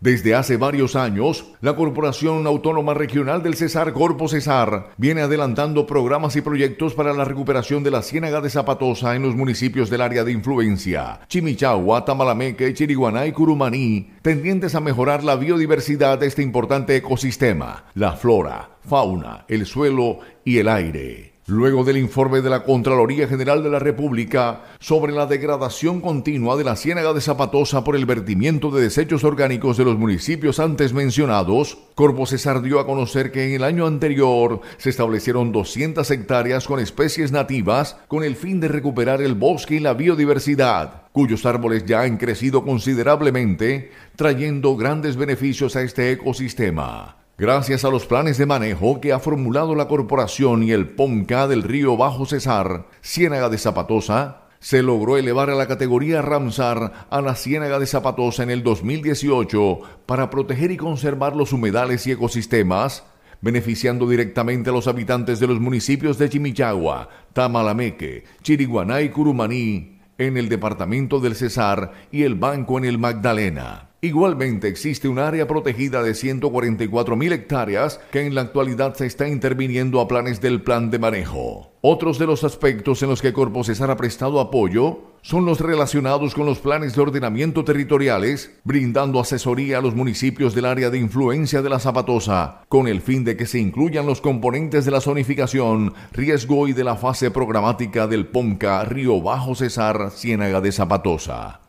Desde hace varios años, la Corporación Autónoma Regional del Cesar Corpo Cesar viene adelantando programas y proyectos para la recuperación de la ciénaga de Zapatosa en los municipios del área de influencia, Chimichagua, Tamalameque, Chiriguaná y Curumaní, tendientes a mejorar la biodiversidad de este importante ecosistema, la flora, fauna, el suelo y el aire. Luego del informe de la Contraloría General de la República sobre la degradación continua de la Ciénaga de Zapatosa por el vertimiento de desechos orgánicos de los municipios antes mencionados, Corvo César dio a conocer que en el año anterior se establecieron 200 hectáreas con especies nativas con el fin de recuperar el bosque y la biodiversidad, cuyos árboles ya han crecido considerablemente, trayendo grandes beneficios a este ecosistema. Gracias a los planes de manejo que ha formulado la corporación y el PONCA del río Bajo Cesar, Ciénaga de Zapatosa, se logró elevar a la categoría Ramsar a la Ciénaga de Zapatosa en el 2018 para proteger y conservar los humedales y ecosistemas, beneficiando directamente a los habitantes de los municipios de Chimichagua, Tamalameque, Chiriguaná y Curumaní, en el departamento del Cesar y el Banco en el Magdalena. Igualmente existe un área protegida de 144.000 hectáreas que en la actualidad se está interviniendo a planes del plan de manejo. Otros de los aspectos en los que Corpo César ha prestado apoyo son los relacionados con los planes de ordenamiento territoriales, brindando asesoría a los municipios del área de influencia de la Zapatosa, con el fin de que se incluyan los componentes de la zonificación, riesgo y de la fase programática del PONCA Río Bajo césar Ciénaga de Zapatosa.